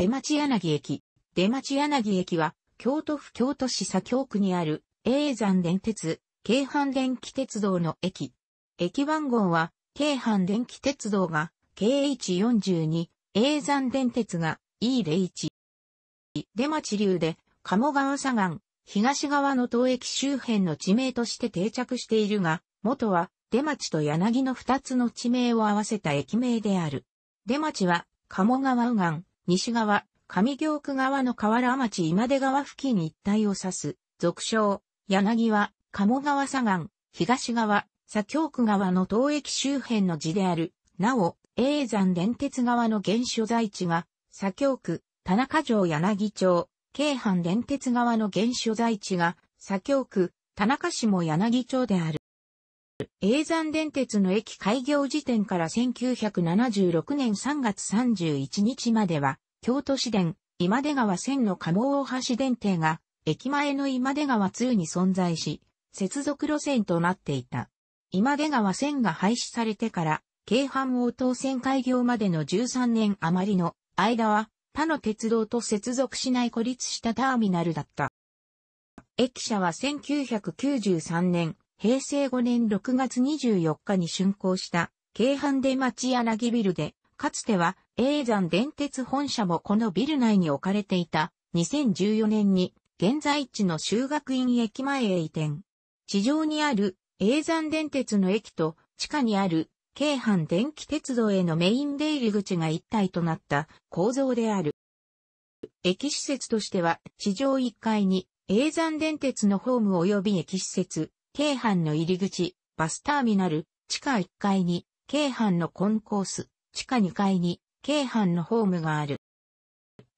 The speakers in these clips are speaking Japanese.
出町柳駅。出町柳駅は、京都府京都市左京区にある、永山電鉄、京阪電気鉄道の駅。駅番号は、京阪電気鉄道が、KH42、永山電鉄が、E01。出町流で、鴨川左岸、東側の東駅周辺の地名として定着しているが、元は、出町と柳の二つの地名を合わせた駅名である。出町は、鴨川右岸、西側、上京区側の河原町今出川付近一帯を指す、俗称、柳は、鴨川左岸、東側、左京区側の東駅周辺の地である。なお、永山電鉄側の現所在地が、左京区、田中城柳町、京阪電鉄側の現所在地が、左京区、田中市も柳町である。永山電鉄の駅開業時点から1976年3月31日までは、京都市電、今出川線の加納大橋電停が、駅前の今出川2に存在し、接続路線となっていた。今出川線が廃止されてから、京阪応答線開業までの13年余りの間は、他の鉄道と接続しない孤立したターミナルだった。駅舎は1993年、平成5年6月24日に竣工した京阪出町柳ビルで、かつては永山電鉄本社もこのビル内に置かれていた2014年に現在地の修学院駅前へ移転。地上にある永山電鉄の駅と地下にある京阪電気鉄道へのメイン出入り口が一体となった構造である。駅施設としては地上1階に永山電鉄のホーム及び駅施設、京阪の入り口、バスターミナル、地下1階に、京阪のコンコース、地下2階に、京阪のホームがある。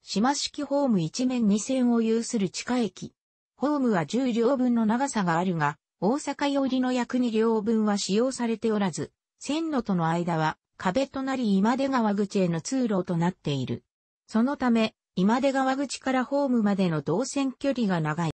島式ホーム一面2線を有する地下駅。ホームは10両分の長さがあるが、大阪寄りの約2両分は使用されておらず、線路との間は壁となり今出川口への通路となっている。そのため、今出川口からホームまでの動線距離が長い。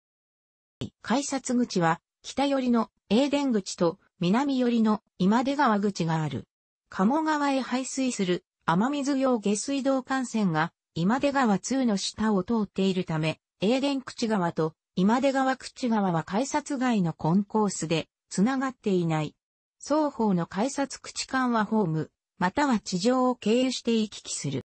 改札口は北寄りの英電口と南寄りの今出川口がある。鴨川へ排水する雨水用下水道幹線が今出川2の下を通っているため、英電口川と今出川口川は改札外のコンコースで繋がっていない。双方の改札口間はホーム、または地上を経由して行き来する。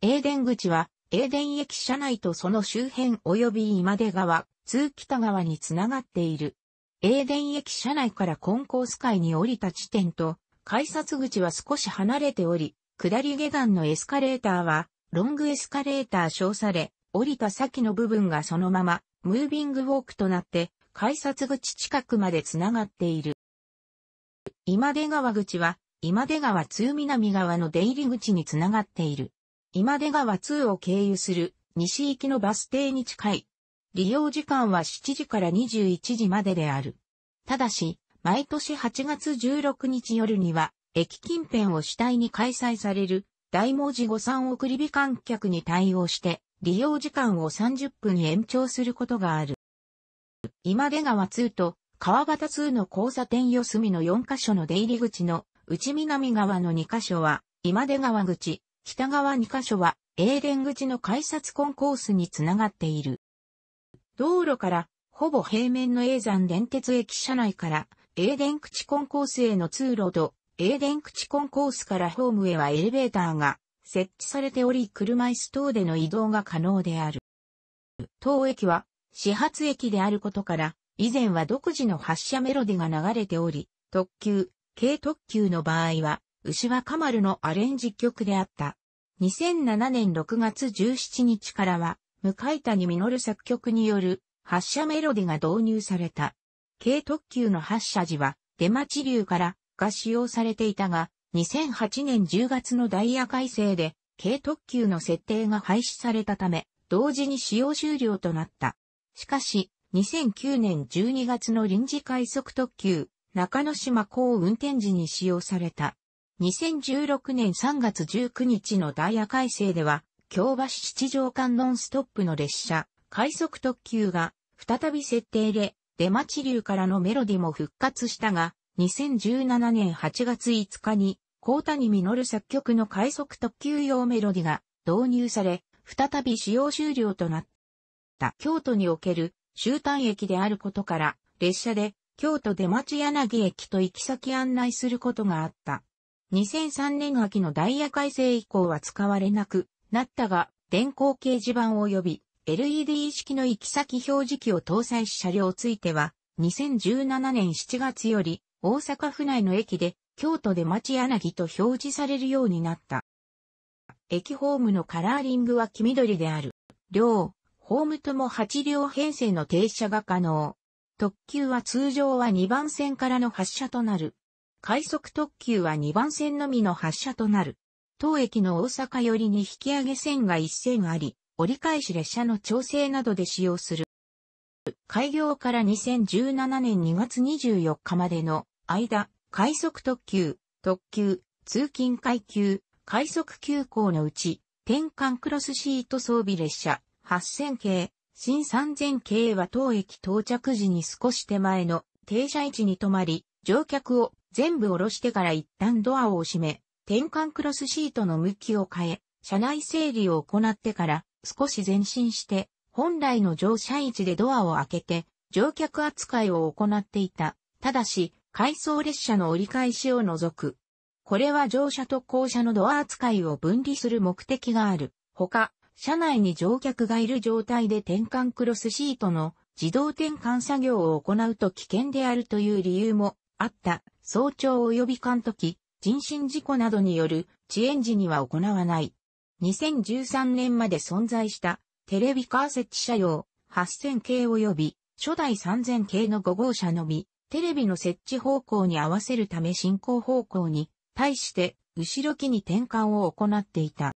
英電口は英電駅舎内とその周辺及び今出川、通北川につながっている。英電駅舎内からコンコース界に降りた地点と、改札口は少し離れており、下り下段のエスカレーターは、ロングエスカレーター称され、降りた先の部分がそのまま、ムービングウォークとなって、改札口近くまでつながっている。今出川口は、今出川通南側の出入り口につながっている。今出川2を経由する西行きのバス停に近い。利用時間は7時から21時までである。ただし、毎年8月16日夜には、駅近辺を主体に開催される、大文字誤算送り火観客に対応して、利用時間を30分延長することがある。今出川2と川端2の交差点四隅の4カ所の出入り口の内南側の2カ所は今出川口、北側2カ所は、英連口の改札コンコースにつながっている。道路から、ほぼ平面の永山電鉄駅車内から、英電口コンコースへの通路と、英電口コンコースからホームへはエレベーターが設置されており、車椅子等での移動が可能である。当駅は、始発駅であることから、以前は独自の発車メロディが流れており、特急、軽特急の場合は、牛若丸のアレンジ曲であった。2007年6月17日からは、向谷実作曲による発射メロディが導入された。軽特急の発射時は、出町流からが使用されていたが、2008年10月のダイヤ改正で、軽特急の設定が廃止されたため、同時に使用終了となった。しかし、2009年12月の臨時快速特急、中野島港運転時に使用された。2016年3月19日のダイヤ改正では、京橋七条間ノンストップの列車、快速特急が、再び設定で、出町流からのメロディも復活したが、2017年8月5日に、高谷実作曲の快速特急用メロディが導入され、再び使用終了となった。京都における終端駅であることから、列車で京都出町柳駅と行き先案内することがあった。2003年秋のダイヤ改正以降は使われなくなったが、電光掲示板及び LED 式の行き先表示器を搭載し車両ついては、2017年7月より大阪府内の駅で京都で町柳と表示されるようになった。駅ホームのカラーリングは黄緑である。両、ホームとも8両編成の停車が可能。特急は通常は2番線からの発車となる。快速特急は2番線のみの発車となる。当駅の大阪寄りに引き上げ線が1線あり、折り返し列車の調整などで使用する。開業から2017年2月24日までの間、快速特急、特急、通勤階級、快速急行のうち、転換クロスシート装備列車、8000系、新3000系は当駅到着時に少し手前の停車位置に止まり、乗客を全部下ろしてから一旦ドアを閉め、転換クロスシートの向きを変え、車内整理を行ってから少し前進して、本来の乗車位置でドアを開けて、乗客扱いを行っていた。ただし、回送列車の折り返しを除く。これは乗車と降車のドア扱いを分離する目的がある。ほか、車内に乗客がいる状態で転換クロスシートの自動転換作業を行うと危険であるという理由もあった早朝及び監時、人身事故などによる遅延時には行わない。2013年まで存在したテレビカー設置車用8000系及び初代3000系の5号車のみ、テレビの設置方向に合わせるため進行方向に対して後ろ機に転換を行っていた。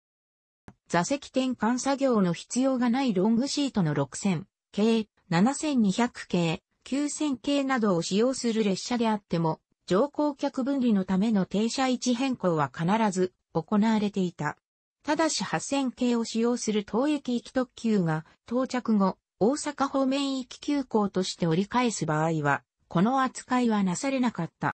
座席転換作業の必要がないロングシートの6000系、7200系、九線系などを使用する列車であっても、乗降客分離のための停車位置変更は必ず行われていた。ただし8000系を使用する当駅行き特急が到着後、大阪方面行き急行として折り返す場合は、この扱いはなされなかった。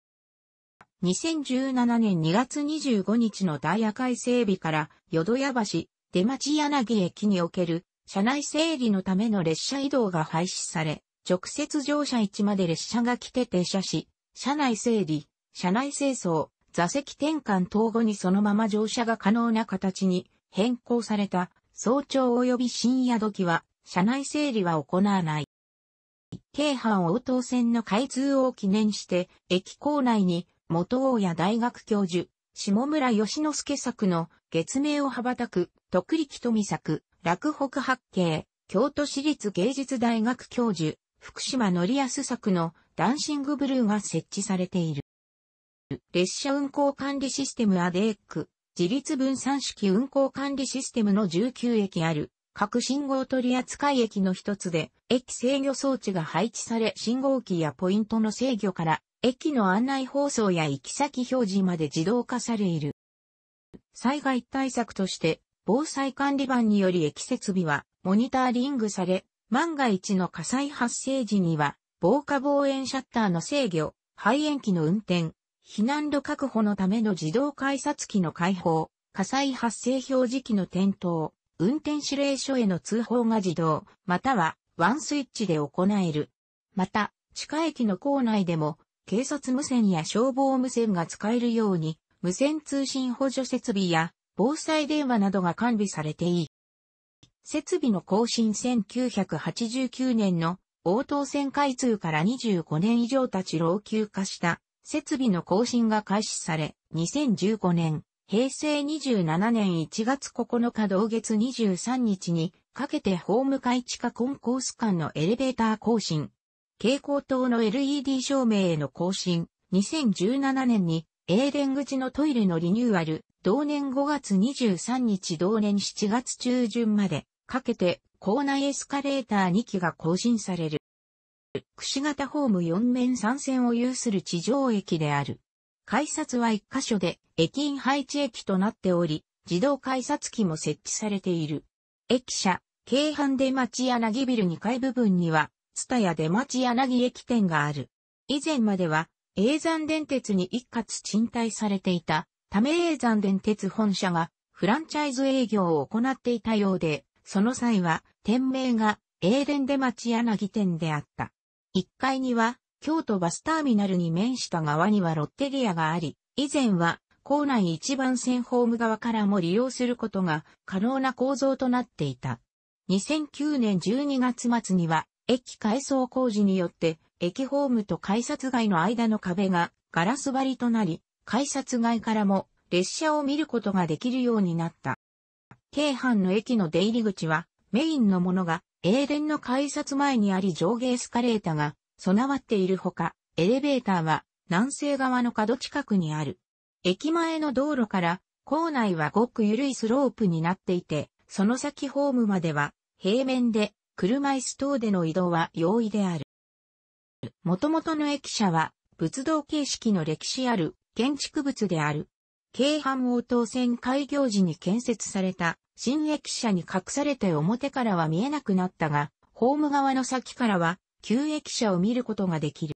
2017年2月25日のダイヤ改整備から淀屋橋、出町柳駅における車内整理のための列車移動が廃止され、直接乗車位置まで列車が来て停車し、車内整理、車内清掃、座席転換等後にそのまま乗車が可能な形に変更された早朝及び深夜時は車内整理は行わない。京阪応答線の開通を記念して駅構内に元大谷大学教授、下村義之助作の月名を羽ばたく、徳力富作、洛北八景、京都市立芸術大学教授、福島のりやす作のダンシングブルーが設置されている。列車運行管理システムアデーク、自立分散式運行管理システムの19駅ある、各信号取扱駅の一つで、駅制御装置が配置され信号機やポイントの制御から、駅の案内放送や行き先表示まで自動化されいる。災害対策として、防災管理版により駅設備はモニタリングされ、万が一の火災発生時には、防火防炎シャッターの制御、排煙機の運転、避難路確保のための自動改札機の開放、火災発生表示機の点灯、運転指令所への通報が自動、またはワンスイッチで行える。また、地下駅の構内でも、警察無線や消防無線が使えるように、無線通信補助設備や防災電話などが完備されていい。設備の更新1989年の応答線開通から25年以上たち老朽化した設備の更新が開始され、2015年、平成27年1月9日同月23日にかけてホーム開地下コンコース間のエレベーター更新、蛍光灯の LED 照明への更新、2017年に A 連口のトイレのリニューアル、同年5月23日同年7月中旬まで、かけて校内エスカレーター2機が更新される。くし形ホーム4面3線を有する地上駅である。改札は1箇所で駅員配置駅となっており、自動改札機も設置されている。駅舎、京阪出町柳ビル2階部分には、ツタヤ出町柳駅店がある。以前までは、永山電鉄に一括賃貸されていた、ため永山電鉄本社がフランチャイズ営業を行っていたようで、その際は、店名が、英連ア町柳店であった。1階には、京都バスターミナルに面した側にはロッテリアがあり、以前は、校内一番線ホーム側からも利用することが可能な構造となっていた。2009年12月末には、駅改装工事によって、駅ホームと改札街の間の壁がガラス張りとなり、改札街からも列車を見ることができるようになった。京阪の駅の出入り口は、メインのものが、英電の改札前にあり上下エスカレータが備わっているほか、エレベーターは南西側の角近くにある。駅前の道路から構内はごく緩いスロープになっていて、その先ホームまでは平面で車椅子等での移動は容易である。元々の駅舎は仏道形式の歴史ある建築物である。京阪応答線開業時に建設された新駅舎に隠されて表からは見えなくなったが、ホーム側の先からは旧駅舎を見ることができる。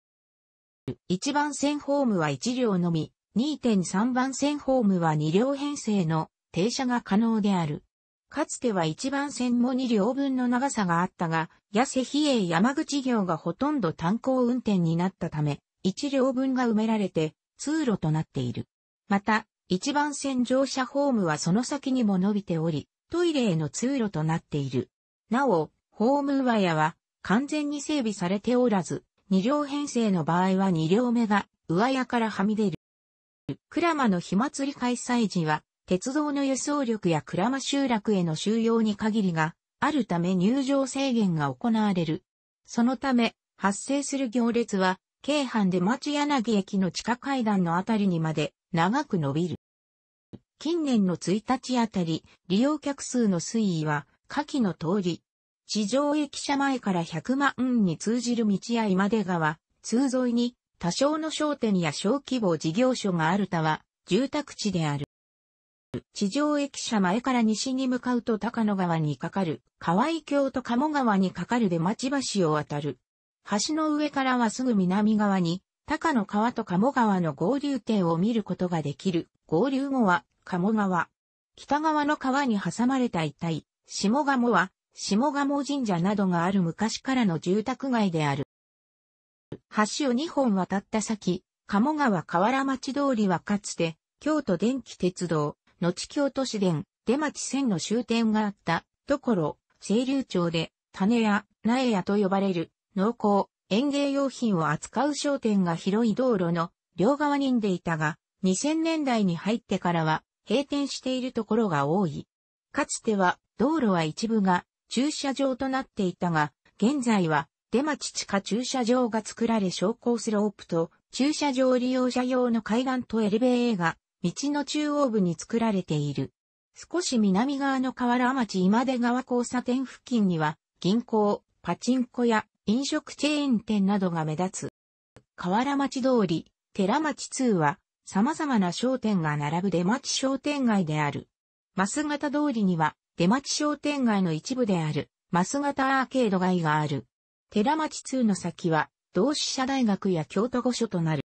1番線ホームは1両のみ、2.3番線ホームは2両編成の停車が可能である。かつては1番線も2両分の長さがあったが、痩せ比叡山口行がほとんど炭鉱運転になったため、1両分が埋められて通路となっている。また、一番線乗車ホームはその先にも伸びており、トイレへの通路となっている。なお、ホーム上屋は完全に整備されておらず、二両編成の場合は二両目が上屋からはみ出る。鞍馬の火祭り開催時は、鉄道の輸送力や鞍馬集落への収容に限りがあるため入場制限が行われる。そのため、発生する行列は、京阪で町柳駅の地下階段のあたりにまで長く伸びる。近年の1日あたり、利用客数の推移は、下記の通り、地上駅舎前から100万に通じる道や今出川、通沿いに、多少の商店や小規模事業所があるたは、住宅地である。地上駅舎前から西に向かうと高野川にかかる、河合橋と鴨川にかかるで町橋を渡る。橋の上からはすぐ南側に、高野川と鴨川の合流点を見ることができる。合流後は鴨川。北側の川に挟まれた一帯、下鴨は、下鴨神社などがある昔からの住宅街である。橋を2本渡った先、鴨川河原町通りはかつて、京都電気鉄道、後京都市電、出町線の終点があった、ところ、清流町で、種屋、苗屋と呼ばれる、農耕、園芸用品を扱う商店が広い道路の両側にんでいたが、2000年代に入ってからは閉店しているところが多い。かつては道路は一部が駐車場となっていたが、現在は出町地下駐車場が作られ昇降スロープと駐車場利用者用の階段とエレベーが道の中央部に作られている。少し南側の河原町今出川交差点付近には銀行、パチンコ屋、飲食チェーン店などが目立つ。河原町通り、寺町通は、様々な商店が並ぶ出町商店街である。増型通りには、出町商店街の一部である、増型アーケード街がある。寺町通の先は、同志社大学や京都御所となる。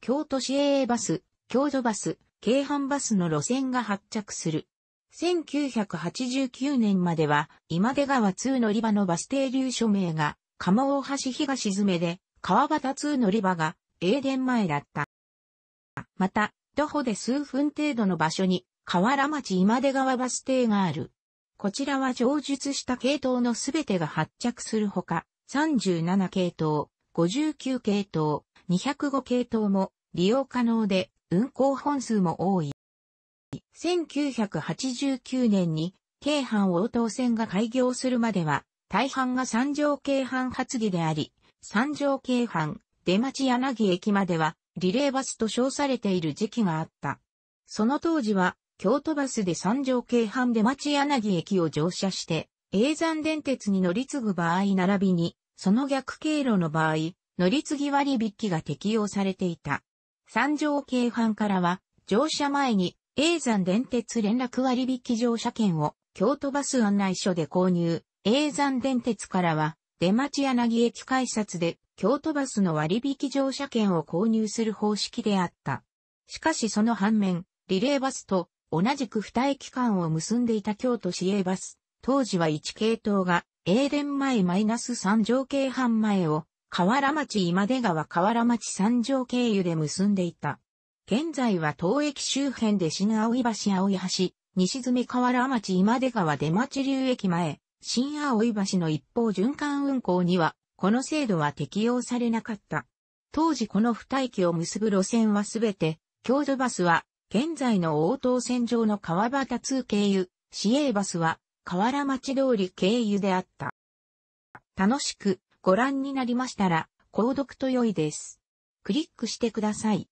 京都市営バス、京都バス、京阪バスの路線が発着する。1989年までは、今出川2乗り場のバス停留所名が、鴨大橋東詰で、川端2乗り場が、営電前だった。また、徒歩で数分程度の場所に、河原町今出川バス停がある。こちらは上述した系統のすべてが発着するほか、37系統、59系統、205系統も利用可能で、運行本数も多い。1989年に、京阪応答線が開業するまでは、大半が三条京阪発議であり、三条京阪、出町柳駅までは、リレーバスと称されている時期があった。その当時は、京都バスで三条京阪出町柳駅を乗車して、永山電鉄に乗り継ぐ場合並びに、その逆経路の場合、乗り継ぎ割引が適用されていた。三条京阪からは、乗車前に永山電鉄連絡割引乗車券を京都バス案内所で購入。永山電鉄からは出町柳駅改札で京都バスの割引乗車券を購入する方式であった。しかしその反面、リレーバスと同じく二駅間を結んでいた京都市営バス、当時は1系統が、英電前マイナス3条京半前を、河原町今出川河原町3条経由で結んでいた。現在は東駅周辺で新青井橋青井橋、西爪河原町今出川出町流駅前、新青井橋の一方循環運行には、この制度は適用されなかった。当時この二駅を結ぶ路線はすべて、郷土バスは、現在の応答線上の川端通経由、市営バスは、河原町通り経由であった。楽しくご覧になりましたら、購読と良いです。クリックしてください。